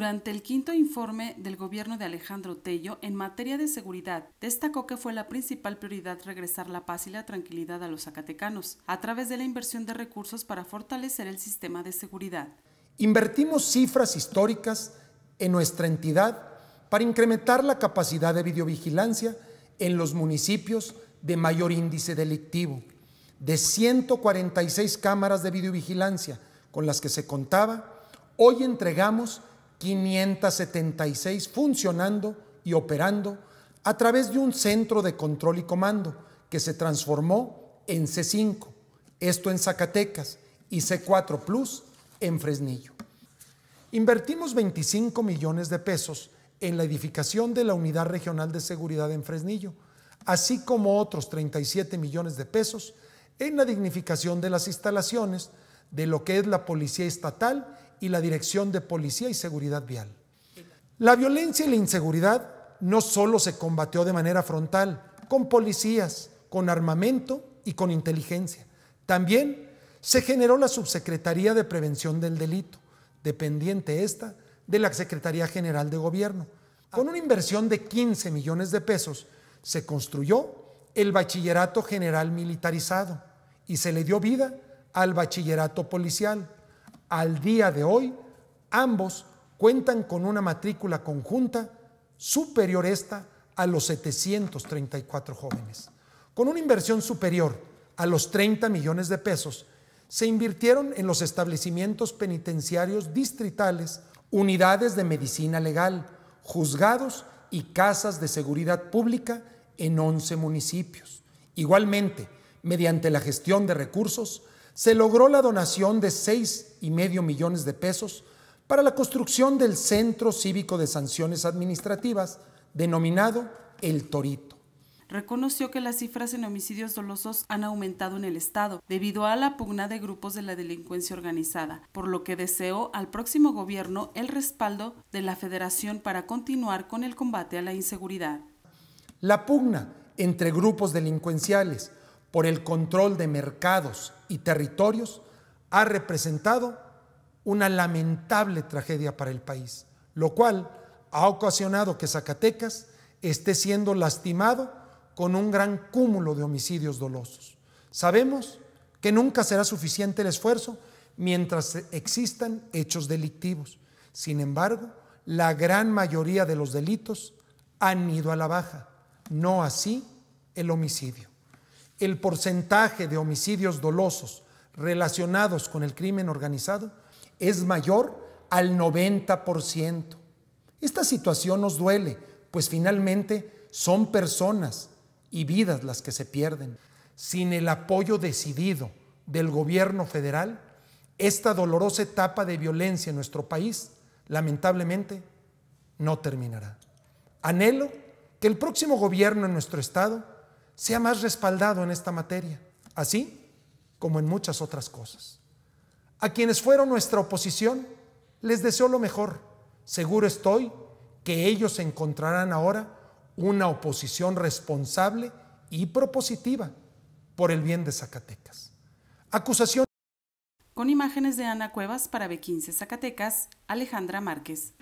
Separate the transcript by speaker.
Speaker 1: Durante el quinto informe del gobierno de Alejandro Tello en materia de seguridad, destacó que fue la principal prioridad regresar la paz y la tranquilidad a los zacatecanos a través de la inversión de recursos para fortalecer el sistema de seguridad.
Speaker 2: Invertimos cifras históricas en nuestra entidad para incrementar la capacidad de videovigilancia en los municipios de mayor índice delictivo, de 146 cámaras de videovigilancia con las que se contaba, hoy entregamos 576 funcionando y operando a través de un centro de control y comando que se transformó en C5, esto en Zacatecas, y C4 Plus en Fresnillo. Invertimos 25 millones de pesos en la edificación de la Unidad Regional de Seguridad en Fresnillo, así como otros 37 millones de pesos en la dignificación de las instalaciones de lo que es la Policía Estatal y la Dirección de Policía y Seguridad Vial. La violencia y la inseguridad no solo se combatió de manera frontal, con policías, con armamento y con inteligencia. También se generó la Subsecretaría de Prevención del Delito, dependiente esta de la Secretaría General de Gobierno. Con una inversión de 15 millones de pesos, se construyó el Bachillerato General Militarizado y se le dio vida al Bachillerato Policial, al día de hoy, ambos cuentan con una matrícula conjunta superior esta a los 734 jóvenes. Con una inversión superior a los 30 millones de pesos, se invirtieron en los establecimientos penitenciarios distritales, unidades de medicina legal, juzgados y casas de seguridad pública en 11 municipios. Igualmente, mediante la gestión de recursos, se logró la donación de seis y medio millones de pesos para la construcción del Centro Cívico de Sanciones Administrativas, denominado El Torito.
Speaker 1: Reconoció que las cifras en homicidios dolosos han aumentado en el Estado debido a la pugna de grupos de la delincuencia organizada, por lo que deseó al próximo gobierno el respaldo de la Federación para continuar con el combate a la inseguridad.
Speaker 2: La pugna entre grupos delincuenciales por el control de mercados y territorios ha representado una lamentable tragedia para el país, lo cual ha ocasionado que Zacatecas esté siendo lastimado con un gran cúmulo de homicidios dolosos. Sabemos que nunca será suficiente el esfuerzo mientras existan hechos delictivos. Sin embargo, la gran mayoría de los delitos han ido a la baja, no así el homicidio el porcentaje de homicidios dolosos relacionados con el crimen organizado es mayor al 90%. Esta situación nos duele, pues finalmente son personas y vidas las que se pierden. Sin el apoyo decidido del gobierno federal, esta dolorosa etapa de violencia en nuestro país, lamentablemente, no terminará. Anhelo que el próximo gobierno en nuestro estado sea más respaldado en esta materia, así como en muchas otras cosas. A quienes fueron nuestra oposición, les deseo lo mejor. Seguro estoy que ellos encontrarán ahora una oposición responsable y propositiva por el bien de Zacatecas. Acusación.
Speaker 1: Con imágenes de Ana Cuevas para B15 Zacatecas, Alejandra Márquez.